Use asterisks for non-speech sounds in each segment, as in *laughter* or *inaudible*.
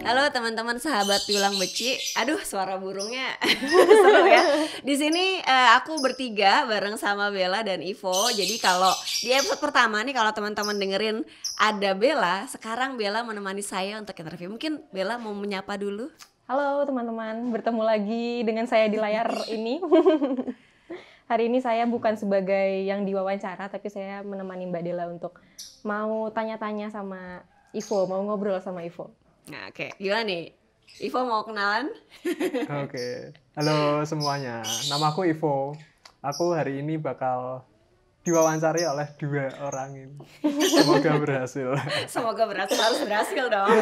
Halo teman-teman sahabat tulang beci. Aduh suara burungnya *laughs* seru ya. Di sini uh, aku bertiga bareng sama Bella dan Ivo. Jadi kalau di episode pertama nih kalau teman-teman dengerin ada Bella, sekarang Bella menemani saya untuk interview. Mungkin Bella mau menyapa dulu. Halo teman-teman, bertemu lagi dengan saya di layar *laughs* ini. *laughs* Hari ini saya bukan sebagai yang diwawancara, tapi saya menemani Mbak Dela untuk mau tanya-tanya sama Ivo, mau ngobrol sama Ivo. Nah, oke. Okay. Gimana nih? Ivo mau kenalan? *laughs* oke. Okay. Halo semuanya. Nama aku Ivo. Aku hari ini bakal diwawancari oleh dua orang ini. Semoga berhasil. *laughs* Semoga berhasil harus berhasil dong.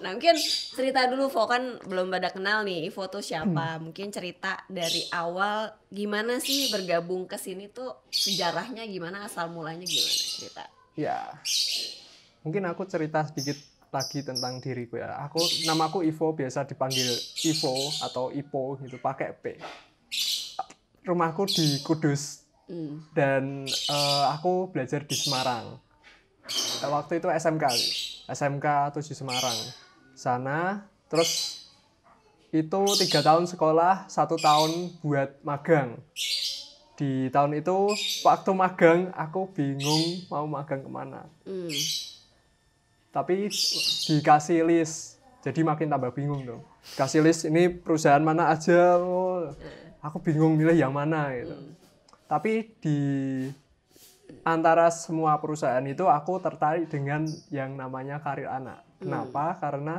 Nah mungkin cerita dulu Ivo kan belum pada kenal nih Ivo tuh siapa. Hmm. Mungkin cerita dari awal gimana sih bergabung ke sini tuh sejarahnya gimana asal mulanya gimana cerita. Ya mungkin aku cerita sedikit lagi tentang diriku ya. Aku namaku Ivo biasa dipanggil Ivo atau Ipo gitu pakai P. Rumahku di Kudus mm. dan uh, aku belajar di Semarang. Eh, waktu itu SMK, SMK atau di Semarang. Sana terus itu tiga tahun sekolah, satu tahun buat magang. Di tahun itu waktu magang aku bingung mau magang kemana. Mm tapi dikasih list jadi makin tambah bingung dong kasih list ini perusahaan mana aja oh, aku bingung milih yang mana gitu hmm. tapi di antara semua perusahaan itu aku tertarik dengan yang namanya karir anak hmm. kenapa karena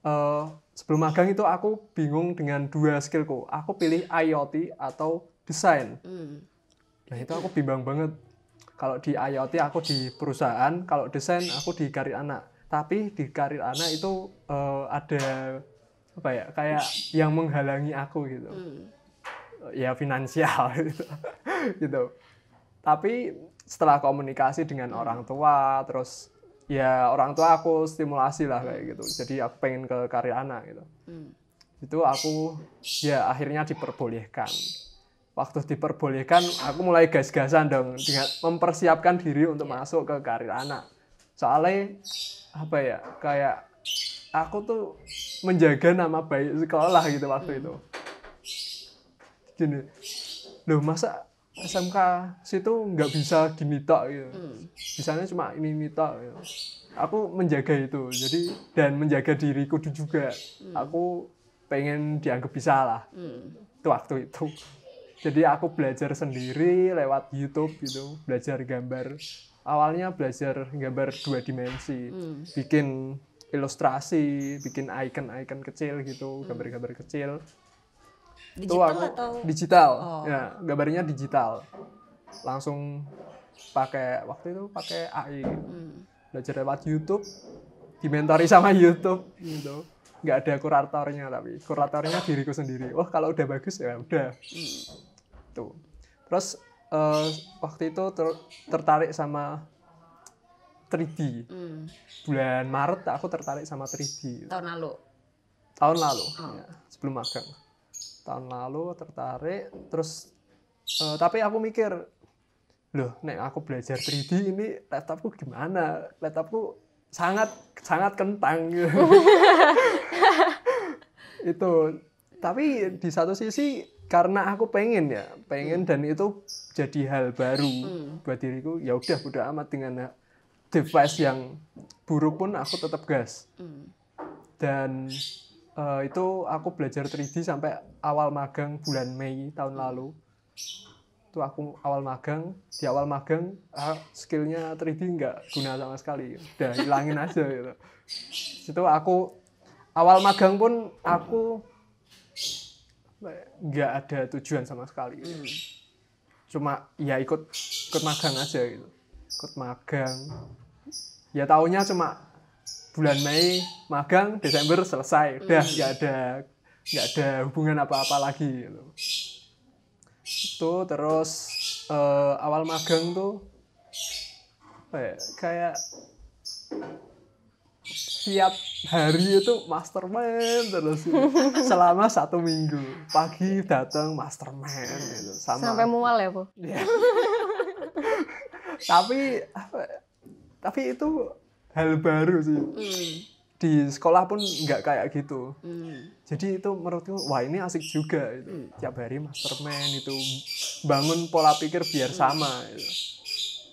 uh, sebelum magang itu aku bingung dengan dua skillku aku pilih IoT atau desain hmm. nah itu aku bimbang banget kalau di IoT aku di perusahaan, kalau desain aku di karir anak. Tapi di karir anak itu uh, ada apa ya kayak yang menghalangi aku gitu. Hmm. Ya finansial *laughs* gitu. gitu. Tapi setelah komunikasi dengan hmm. orang tua, terus ya orang tua aku stimulasi lah kayak gitu. Jadi aku pengen ke karir anak gitu. Hmm. Itu aku ya akhirnya diperbolehkan waktu diperbolehkan aku mulai gas-gasan dong dengan mempersiapkan diri untuk iya. masuk ke karir anak soalnya apa ya kayak aku tuh menjaga nama baik sekolah gitu waktu hmm. itu gini loh masa SMK situ nggak bisa gini tok gitu hmm. bisanya cuma ini ini tok gitu. aku menjaga itu jadi dan menjaga diriku juga hmm. aku pengen dianggap bisa lah itu waktu itu jadi aku belajar sendiri lewat YouTube gitu belajar gambar awalnya belajar gambar dua dimensi hmm. bikin ilustrasi bikin icon-icon kecil gitu hmm. gambar-gambar kecil digital itu aku, atau digital oh. ya gambarnya digital langsung pakai waktu itu pakai AI hmm. belajar lewat YouTube dimentori sama *laughs* YouTube gitu nggak ada kuratornya tapi kuratornya diriku sendiri oh kalau udah bagus ya udah tuh terus uh, waktu itu ter tertarik sama 3D hmm. bulan Maret aku tertarik sama 3D tahun lalu tahun lalu oh. ya, sebelum magang tahun lalu tertarik terus uh, tapi aku mikir loh nek aku belajar 3D ini laptopku gimana laptopku sangat sangat kentang *laughs* itu tapi di satu sisi karena aku pengen ya pengen hmm. dan itu jadi hal baru hmm. buat diriku ya udah udah amat dengan device yang buruk pun aku tetap gas hmm. dan uh, itu aku belajar 3D sampai awal magang bulan Mei tahun hmm. lalu itu aku awal magang di awal magang ah, skillnya 3D nggak guna sama sekali udah hilangin aja gitu itu aku awal magang pun aku nggak ada tujuan sama sekali hmm. cuma ya ikut ikut magang aja gitu ikut magang ya tahunya cuma bulan Mei magang Desember selesai udah hmm. nggak ada nggak ada hubungan apa-apa lagi gitu itu terus uh, awal magang tuh ya, kayak tiap hari itu mastermind terus *laughs* selama satu minggu pagi datang mastermind gitu. Sama, sampai mual ya bu ya. *laughs* tapi apa, tapi itu hal baru sih hmm. di sekolah pun nggak kayak gitu hmm. jadi itu menurutku wah ini asik juga itu hmm. tiap hari mastermind itu bangun pola pikir biar hmm. sama gitu.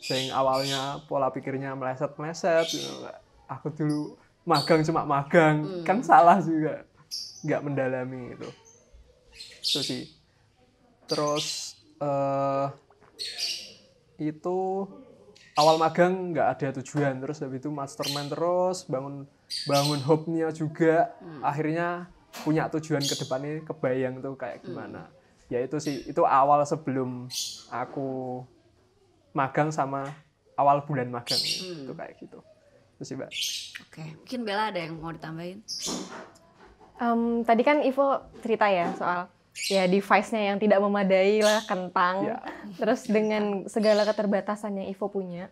sehingga awalnya pola pikirnya meleset meleset gitu. aku dulu magang cuma magang hmm. kan salah juga nggak mendalami itu itu sih terus uh, itu awal magang nggak ada tujuan terus habis itu mastermind terus bangun bangun hopnya juga hmm. akhirnya punya tujuan ke depannya kebayang tuh kayak hmm. gimana hmm. ya itu sih itu awal sebelum aku magang sama awal bulan magang hmm. itu kayak gitu Gitu sih mbak. Oke, mungkin Bella ada yang mau ditambahin? Um, tadi kan Ivo cerita ya soal ya device-nya yang tidak memadai lah kentang. Yeah. Terus dengan segala keterbatasan yang Ivo punya,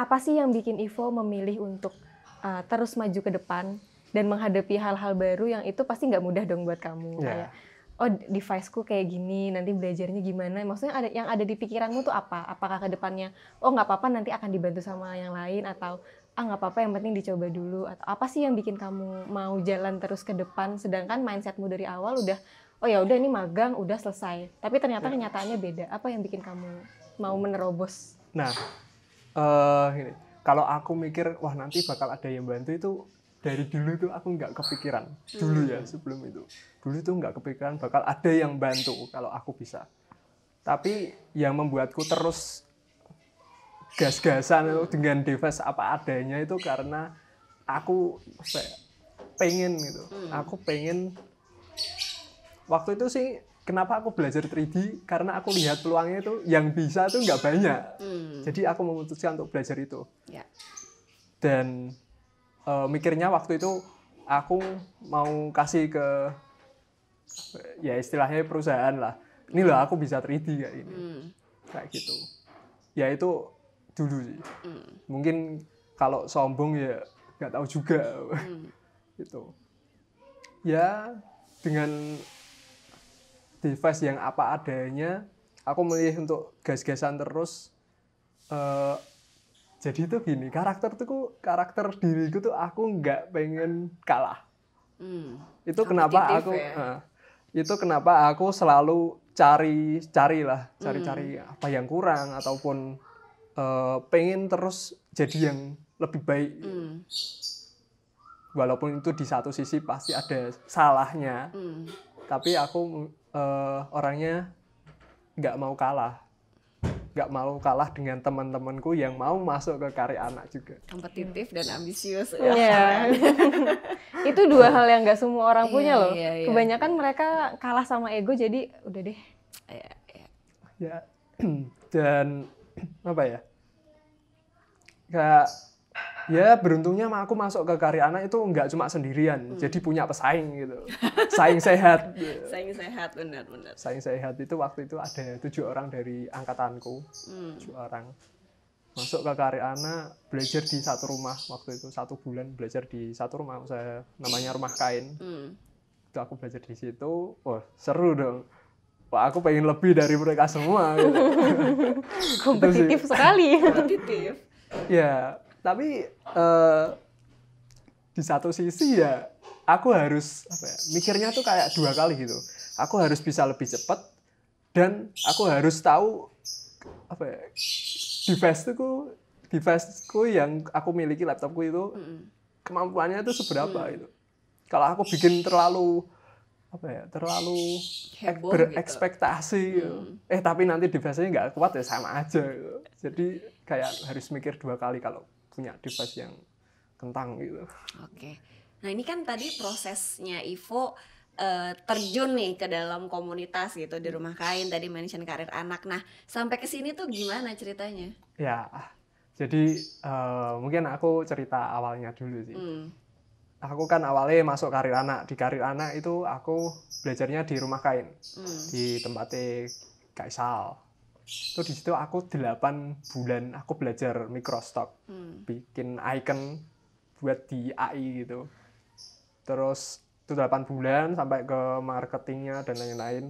apa sih yang bikin Ivo memilih untuk uh, terus maju ke depan dan menghadapi hal-hal baru yang itu pasti nggak mudah dong buat kamu yeah. kayak oh deviceku kayak gini, nanti belajarnya gimana? Maksudnya ada yang ada di pikiranmu tuh apa? Apakah ke depannya oh nggak apa-apa nanti akan dibantu sama yang lain atau ah nggak apa-apa yang penting dicoba dulu atau apa sih yang bikin kamu mau jalan terus ke depan sedangkan mindsetmu dari awal udah oh ya udah ini magang udah selesai tapi ternyata ya. kenyataannya beda apa yang bikin kamu mau menerobos nah uh, ini kalau aku mikir wah nanti bakal ada yang bantu itu dari dulu tuh aku nggak kepikiran dulu ya hmm. sebelum itu dulu itu nggak kepikiran bakal ada yang bantu kalau aku bisa tapi yang membuatku terus gas-gasan dengan device apa adanya itu karena aku pengen gitu hmm. aku pengen waktu itu sih kenapa aku belajar 3D karena aku lihat peluangnya itu yang bisa tuh nggak banyak hmm. jadi aku memutuskan untuk belajar itu ya. dan e, mikirnya waktu itu aku mau kasih ke ya istilahnya perusahaan lah ini loh aku bisa 3D kayak ini hmm. kayak gitu ya itu dulu sih mm. mungkin kalau sombong ya nggak tahu juga mm. *laughs* gitu ya dengan device yang apa adanya aku melihat untuk gas-gasan terus uh, jadi tuh gini karakter tuh karakter diriku tuh aku nggak pengen kalah Mm. itu kenapa aku ya? uh, itu kenapa aku selalu cari cari lah cari-cari mm. apa yang kurang ataupun uh, pengen terus jadi yang lebih baik mm. walaupun itu di satu sisi pasti ada salahnya mm. tapi aku uh, orangnya nggak mau kalah nggak mau kalah dengan teman-temanku yang mau masuk ke karya anak juga kompetitif dan ambisius ya yeah. *laughs* itu dua hal yang nggak semua orang punya iya, loh yeah, yeah. kebanyakan mereka kalah sama ego jadi udah deh iya, iya. ya yeah, *clears throat* yeah. dan apa ya kayak ya beruntungnya aku masuk ke karya anak itu nggak cuma sendirian hmm. jadi punya pesaing gitu saing sehat *laughs* saing sehat benar benar saing sehat itu waktu itu ada tujuh orang dari angkatanku hmm. tujuh orang masuk ke karya anak belajar di satu rumah waktu itu satu bulan belajar di satu rumah saya namanya rumah kain hmm. itu aku belajar di situ wah seru dong Wah, aku pengen lebih dari mereka semua. Gitu. *laughs* Kompetitif sekali. Kompetitif. *laughs* ya tapi uh, di satu sisi ya aku harus apa ya, mikirnya tuh kayak dua kali gitu aku harus bisa lebih cepat dan aku harus tahu apa ya device tuh device ku yang aku miliki laptopku itu kemampuannya itu seberapa hmm. gitu kalau aku bikin terlalu apa ya terlalu berekspektasi gitu. gitu. Mm. eh tapi nanti device-nya nggak kuat ya sama aja gitu. jadi kayak harus mikir dua kali kalau punya device yang kentang gitu. Oke. Nah, ini kan tadi prosesnya Ivo uh, terjun nih ke dalam komunitas gitu di rumah kain tadi mention karir anak. Nah, sampai ke sini tuh gimana ceritanya? Ya. Jadi uh, mungkin aku cerita awalnya dulu sih. Hmm. Aku kan awalnya masuk karir anak. Di karir anak itu aku belajarnya di rumah kain. Hmm. Di tempatnya Kaisal. Itu di situ aku 8 bulan aku belajar microstock. Hmm. Bikin icon buat di AI gitu. Terus itu 8 bulan sampai ke marketingnya dan lain-lain.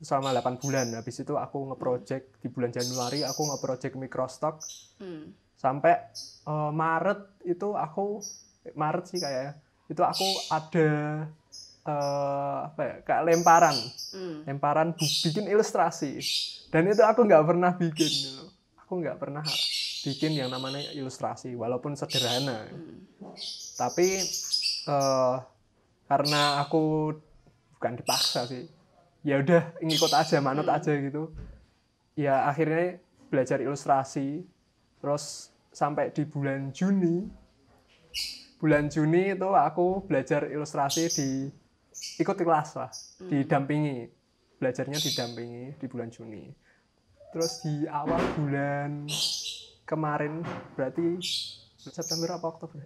Selama 8 bulan. Habis itu aku ngeproject di bulan Januari aku ngeproject microstock. Hmm. Sampai uh, Maret itu aku Maret sih kayaknya. Itu aku ada uh, apa ya kayak lemparan hmm. lemparan bikin ilustrasi dan itu aku nggak pernah bikin gitu. aku nggak pernah bikin yang namanya ilustrasi walaupun sederhana tapi uh, karena aku bukan dipaksa sih ya udah ngikut aja manut aja hmm. gitu ya akhirnya belajar ilustrasi terus sampai di bulan Juni bulan Juni itu aku belajar ilustrasi di ikut kelas lah hmm. didampingi belajarnya didampingi di bulan Juni terus di awal bulan kemarin berarti September apa Oktober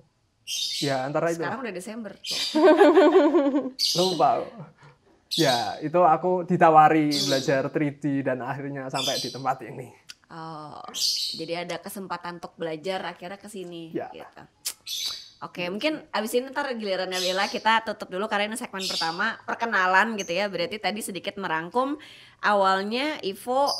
ya antara itu sekarang udah Desember lupa ya itu aku ditawari belajar 3D dan akhirnya sampai di tempat ini oh jadi ada kesempatan untuk belajar akhirnya kesini ya. gitu Oke, mungkin abis ini ntar gilirannya Bella kita tutup dulu karena ini segmen pertama perkenalan gitu ya. Berarti tadi sedikit merangkum awalnya Ivo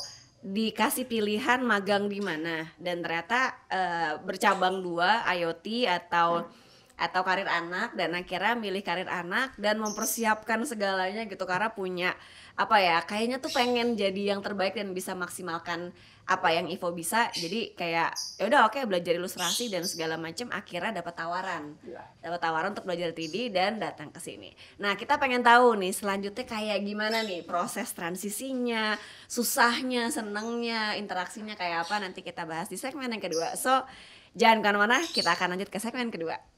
dikasih pilihan magang di mana dan ternyata uh, bercabang dua IoT atau hmm atau karir anak dan akhirnya milih karir anak dan mempersiapkan segalanya gitu karena punya apa ya kayaknya tuh pengen jadi yang terbaik dan bisa maksimalkan apa yang Ivo bisa jadi kayak ya udah oke okay, belajar ilustrasi dan segala macam akhirnya dapat tawaran iya. dapat tawaran untuk belajar 3D dan datang ke sini nah kita pengen tahu nih selanjutnya kayak gimana nih proses transisinya susahnya senengnya interaksinya kayak apa nanti kita bahas di segmen yang kedua so jangan kemana-mana kita akan lanjut ke segmen kedua